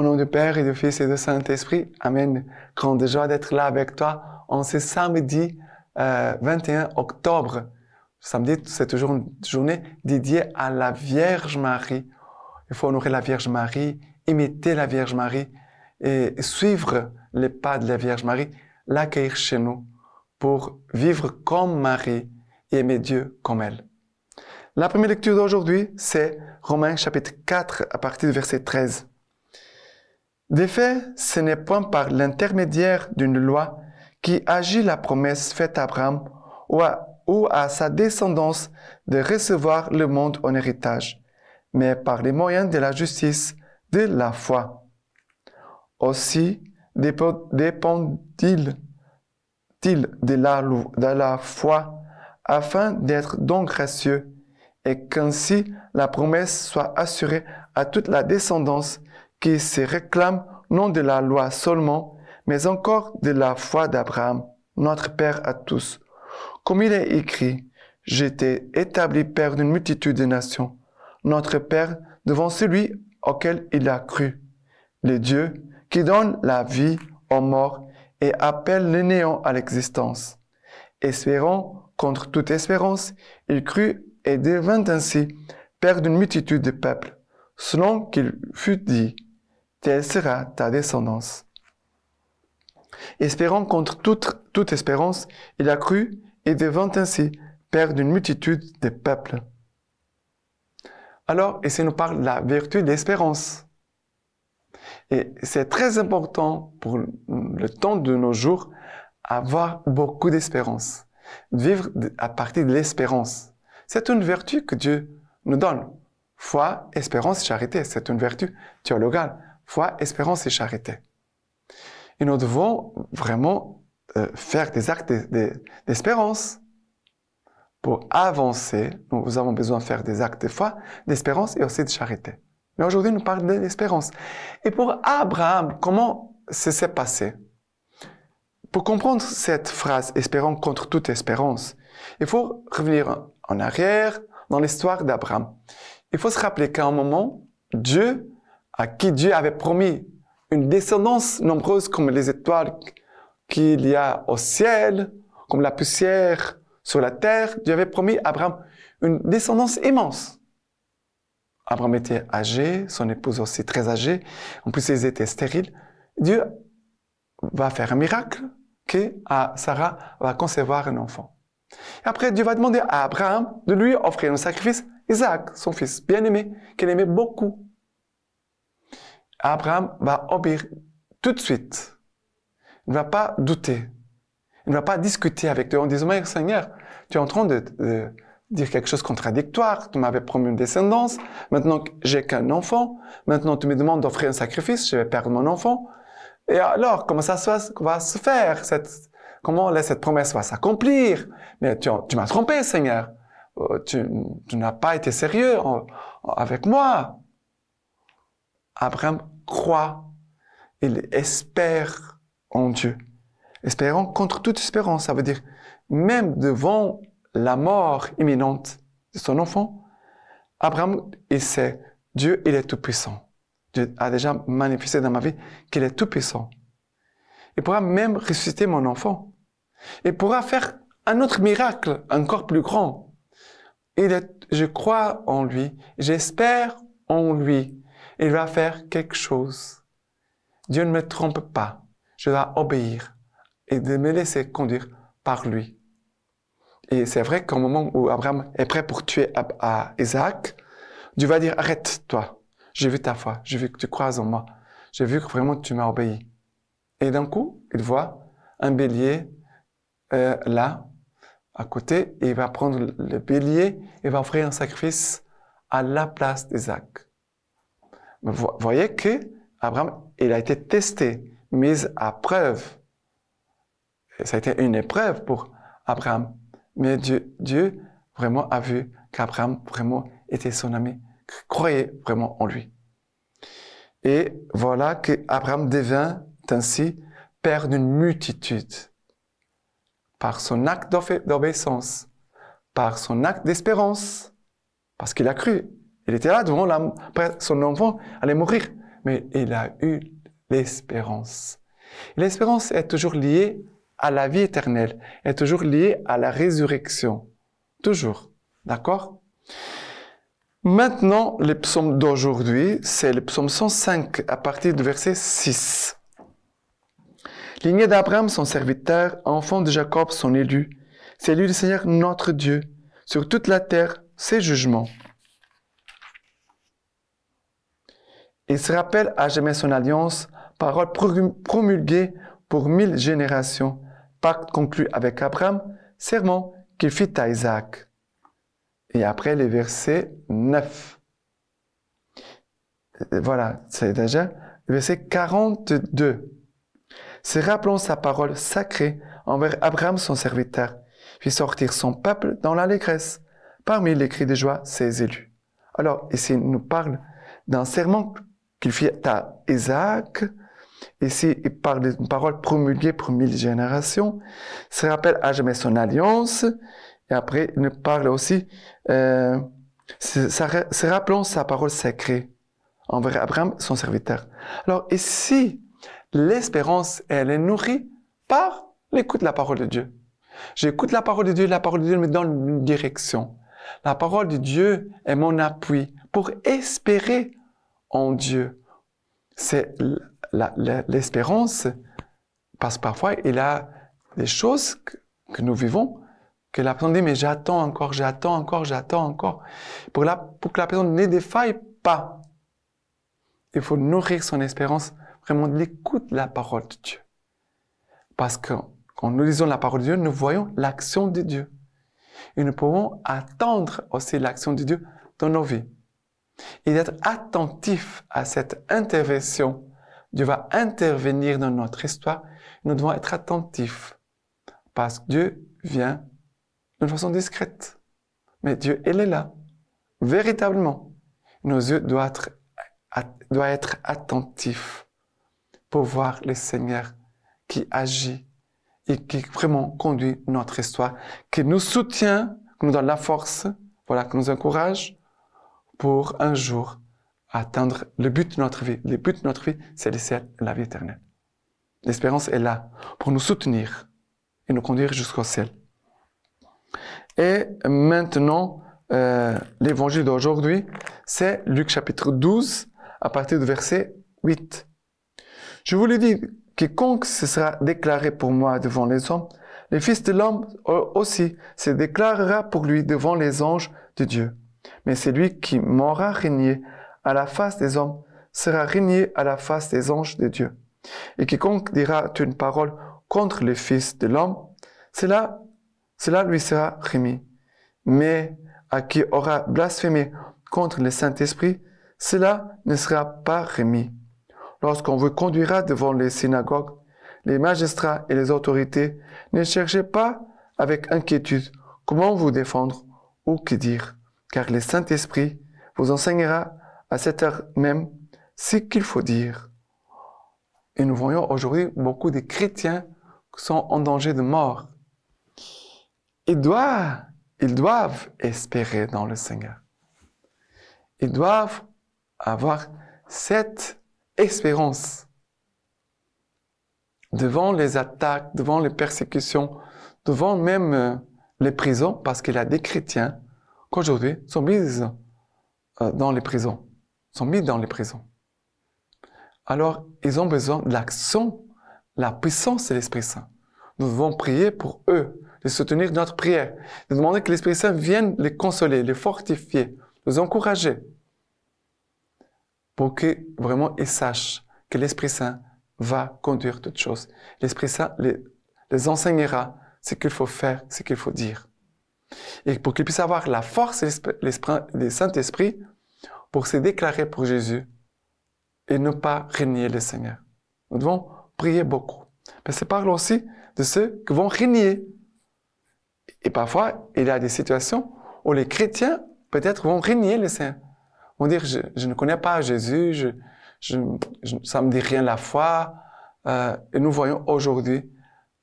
Au nom du Père et du Fils et du Saint-Esprit. Amen. Grande joie d'être là avec toi en ce samedi 21 euh, octobre. Samedi, c'est toujours une journée dédiée à la Vierge Marie. Il faut honorer la Vierge Marie, imiter la Vierge Marie et suivre les pas de la Vierge Marie, l'accueillir chez nous pour vivre comme Marie et aimer Dieu comme elle. La première lecture d'aujourd'hui, c'est Romains chapitre 4 à partir du verset 13. De fait, ce n'est point par l'intermédiaire d'une loi qui agit la promesse faite à Abraham ou à, sa descendance de recevoir le monde en héritage, mais par les moyens de la justice, de la foi. Aussi dépend-il de la, de la foi afin d'être donc gracieux et qu'ainsi la promesse soit assurée à toute la descendance qui se réclame non de la loi seulement, mais encore de la foi d'Abraham, notre Père à tous. Comme il est écrit, j'étais établi Père d'une multitude de nations, notre Père devant celui auquel il a cru, le Dieu qui donne la vie aux morts et appelle le néant à l'existence. Espérant contre toute espérance, il crut et devint ainsi Père d'une multitude de peuples, selon qu'il fut dit telle sera ta descendance. Espérant contre toute, espérance, il a cru et devint ainsi père d'une multitude de peuples. Alors, ici nous parle de la vertu d'espérance. Et c'est très important pour le temps de nos jours avoir beaucoup d'espérance, vivre à partir de l'espérance. C'est une vertu que Dieu nous donne. Foi, espérance, charité, c'est une vertu théologale foi, espérance et charité. Et nous devons vraiment euh, faire des actes d'espérance. Pour avancer, nous avons besoin de faire des actes de foi, d'espérance et aussi de charité. Mais aujourd'hui, nous parlons d'espérance. Et pour Abraham, comment ça s'est passé Pour comprendre cette phrase « espérant contre toute espérance », il faut revenir en arrière dans l'histoire d'Abraham. Il faut se rappeler qu'à un moment, Dieu à qui Dieu avait promis une descendance nombreuse comme les étoiles qu'il y a au ciel, comme la poussière sur la terre, Dieu avait promis à Abraham une descendance immense. Abraham était âgé, son épouse aussi très âgée, en plus ils étaient stériles. Dieu va faire un miracle que Sarah va concevoir un enfant. après, Dieu va demander à Abraham de lui offrir un sacrifice Isaac, son fils bien-aimé, qu'il aimait beaucoup. Abraham va obéir tout de suite. Il ne va pas douter. Il ne va pas discuter avec toi en disant, mais Seigneur, tu es en train de, dire quelque chose de contradictoire. Tu m'avais promis une descendance. Maintenant que j'ai qu'un enfant, maintenant tu me demandes d'offrir un sacrifice. Je vais perdre mon enfant. Et alors, comment ça va se faire Comment cette promesse va s'accomplir Mais tu, m'as trompé, Seigneur. Euh, tu, n'as pas été sérieux avec moi. Abraham croit, il espère en Dieu. Espérant contre toute espérance, ça veut dire même devant la mort imminente de son enfant, Abraham, il sait, Dieu, il est tout-puissant. Dieu a déjà manifesté dans ma vie qu'il est tout-puissant. Il pourra même ressusciter mon enfant. Il pourra faire un autre miracle encore plus grand. Il je crois en lui, j'espère en lui il va faire quelque chose. Dieu ne me trompe pas. Je dois obéir et de me laisser conduire par lui. Et c'est vrai qu'au moment où Abraham est prêt pour tuer Isaac, Dieu va dire, arrête-toi. J'ai vu ta foi. J'ai vu que tu crois en moi. J'ai vu que vraiment tu m'as obéi. Et d'un coup, il voit un bélier euh, là, à côté, et il va prendre le bélier et va offrir un sacrifice à la place d'Isaac. Vous voyez que Abraham, il a été testé, mis à preuve. ça a été une épreuve pour Abraham. Mais Dieu, vraiment a vu qu'Abraham vraiment était son ami, croyait vraiment en lui. Et voilà que Abraham devint ainsi père d'une multitude par son acte d'obéissance, par son acte d'espérance, parce qu'il a cru il était là devant son enfant allait mourir, mais il a eu l'espérance. L'espérance est toujours liée à la vie éternelle, est toujours liée à la résurrection. Toujours. D'accord Maintenant, les psaumes d'aujourd'hui, c'est le psaume 105 à partir du verset 6. Lignée d'Abraham, son serviteur, enfant de Jacob, son élu, c'est lui le Seigneur notre Dieu, sur toute la terre, ses jugements. Il se rappelle à jamais son alliance, parole promulguée pour mille générations, pacte conclu avec Abraham, serment qu'il fit à Isaac. Et après les versets 9. Voilà, c'est déjà le verset 42. Se rappelant sa parole sacrée envers Abraham son serviteur, fit sortir son peuple dans l'allégresse, parmi les cris de joie ses élus. Alors, ici, il nous parle d'un serment qu'il fit à Isaac, ici il parle d'une parole promulguée pour mille générations, se rappelle à jamais son alliance, et après il nous parle aussi, euh, se, sa parole sacrée envers Abraham, son serviteur. Alors ici, l'espérance, elle est nourrie par l'écoute de la parole de Dieu. J'écoute la parole de Dieu, la parole de Dieu me donne une direction. La parole de Dieu est mon appui pour espérer en Dieu. C'est l'espérance, parce que parfois il y a des choses que, nous vivons que la personne dit mais j'attends encore, j'attends encore, j'attends encore. Pour, pour que la personne ne défaille pas, il faut nourrir son espérance vraiment l'écoute de la parole de Dieu. Parce que quand nous lisons la parole de Dieu, nous voyons l'action de Dieu. Et nous pouvons attendre aussi l'action de Dieu dans nos vies et d'être attentif à cette intervention. Dieu va intervenir dans notre histoire. Nous devons être attentifs parce que Dieu vient d'une façon discrète. Mais Dieu, il est là, véritablement. Nos yeux doivent être, doivent être attentifs pour voir le Seigneur qui agit et qui vraiment conduit notre histoire, qui nous soutient, qui nous donne la force, voilà, qui nous encourage, pour un jour atteindre le but de notre vie. Le but de notre vie, c'est le ciel, la vie éternelle. L'espérance est là pour nous soutenir et nous conduire jusqu'au ciel. Et maintenant, euh, l'évangile d'aujourd'hui, c'est Luc chapitre 12, à partir du verset 8. Je vous le dis, quiconque se sera déclaré pour moi devant les hommes, le Fils de l'homme aussi se déclarera pour lui devant les anges de Dieu. Mais celui qui m'aura régné à la face des hommes sera régné à la face des anges de Dieu. Et quiconque dira une parole contre le Fils de l'homme, cela, cela lui sera remis. Mais à qui aura blasphémé contre le Saint-Esprit, cela ne sera pas remis. Lorsqu'on vous conduira devant les synagogues, les magistrats et les autorités, ne cherchez pas avec inquiétude comment vous défendre ou que dire car le Saint-Esprit vous enseignera à cette heure même ce qu'il faut dire. Et nous voyons aujourd'hui beaucoup de chrétiens qui sont en danger de mort. Ils doivent, ils doivent espérer dans le Seigneur. Ils doivent avoir cette espérance devant les attaques, devant les persécutions, devant même euh, les prisons, parce qu'il y a des chrétiens qu'aujourd'hui sont mises euh, dans les prisons, sont mis dans les prisons. Alors, ils ont besoin de l'action, la puissance de l'Esprit Saint. Nous devons prier pour eux, de soutenir notre prière, de demander que l'Esprit Saint vienne les consoler, les fortifier, les encourager, pour que vraiment ils sachent que l'Esprit Saint va conduire toutes choses. L'Esprit Saint les, les enseignera ce qu'il faut faire, ce qu'il faut dire et pour qu'ils puissent avoir la force du Saint-Esprit pour se déclarer pour Jésus et ne pas régner le Seigneur. Nous devons prier beaucoup. Mais ça parle aussi de ceux qui vont régner. Et parfois, il y a des situations où les chrétiens, peut-être, vont régner le Seigneur. Vont dire, je, ne connais pas Jésus, ça ne me dit rien la foi. Euh, et nous voyons aujourd'hui,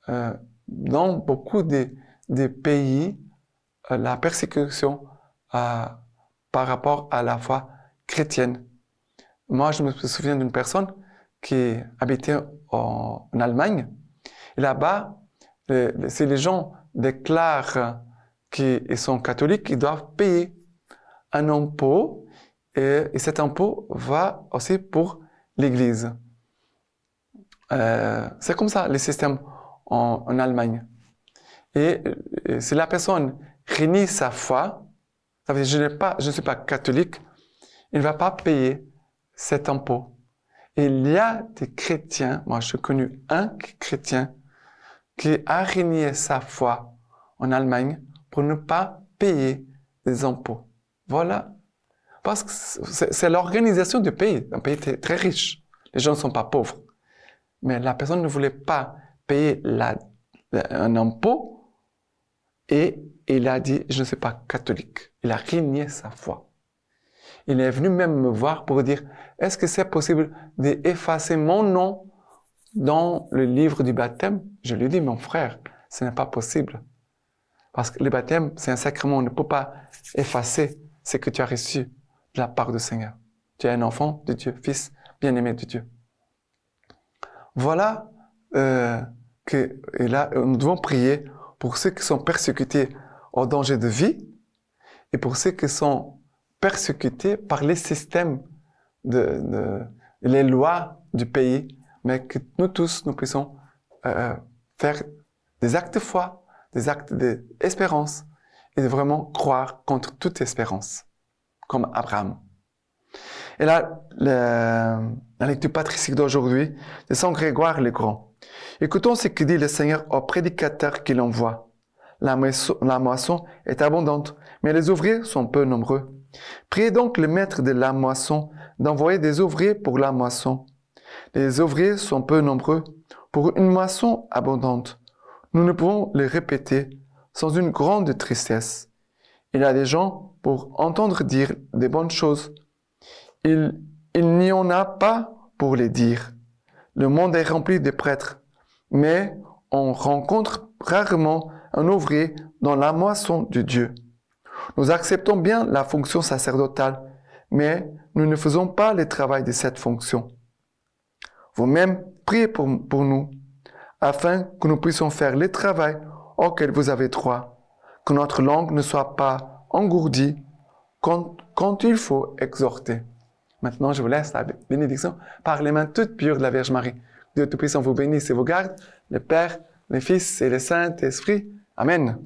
euh, dans beaucoup de pays, euh, la persécution euh, par rapport à la foi chrétienne. Moi, je me souviens d'une personne qui habitait en, Allemagne. là-bas, si les gens déclarent qu'ils sont catholiques, ils doivent payer un impôt et, cet impôt va aussi pour l'Église. Euh, c'est comme ça le système en, Allemagne. Et, et si la personne renie sa foi, ça veut dire je, je ne suis pas catholique, il ne va pas payer cet impôt. il y a des chrétiens, moi je connu un chrétien qui a régné sa foi en Allemagne pour ne pas payer des impôts. Voilà. Parce que c'est l'organisation du pays, un pays très riche. Les gens ne sont pas pauvres. Mais la personne ne voulait pas payer un impôt et il a dit, je ne suis pas catholique. Il a régné sa foi. Il est venu même me voir pour dire, est-ce que c'est possible d'effacer mon nom dans le livre du baptême Je lui ai dit, mon frère, ce n'est pas possible. Parce que le baptême, c'est un sacrement. On ne peut pas effacer ce que tu as reçu de la part du Seigneur. Tu es un enfant de Dieu, fils bien-aimé de Dieu. Voilà euh, que et là, nous devons prier pour ceux qui sont persécutés en danger de vie et pour ceux qui sont persécutés par les systèmes, de, les lois du pays, mais que nous tous, nous puissions euh, euh, faire des actes de foi, des actes d'espérance et de vraiment croire contre toute espérance, comme Abraham. Et là, la lecture patricique d'aujourd'hui de Saint Grégoire le Grand. Écoutons ce que dit le Seigneur au prédicateur qu'il envoie. La moisson, est abondante, mais les ouvriers sont peu nombreux. Priez donc le maître de la moisson d'envoyer des ouvriers pour la moisson. Les ouvriers sont peu nombreux pour une moisson abondante. Nous ne pouvons les répéter sans une grande tristesse. Il y a des gens pour entendre dire des bonnes choses. il n'y en a pas pour les dire. Le monde est rempli de prêtres, mais on rencontre rarement un ouvrier dans la moisson de Dieu. Nous acceptons bien la fonction sacerdotale, mais nous ne faisons pas le travail de cette fonction. Vous-même, priez pour, nous, afin que nous puissions faire le travail auquel vous avez droit, que notre langue ne soit pas engourdie quand il faut exhorter. Maintenant, je vous laisse la bénédiction par les mains toutes pures de la Vierge Marie. Dieu Tout-Puissant vous bénisse et vous garde, le Père, le Fils et le Saint-Esprit. Amen.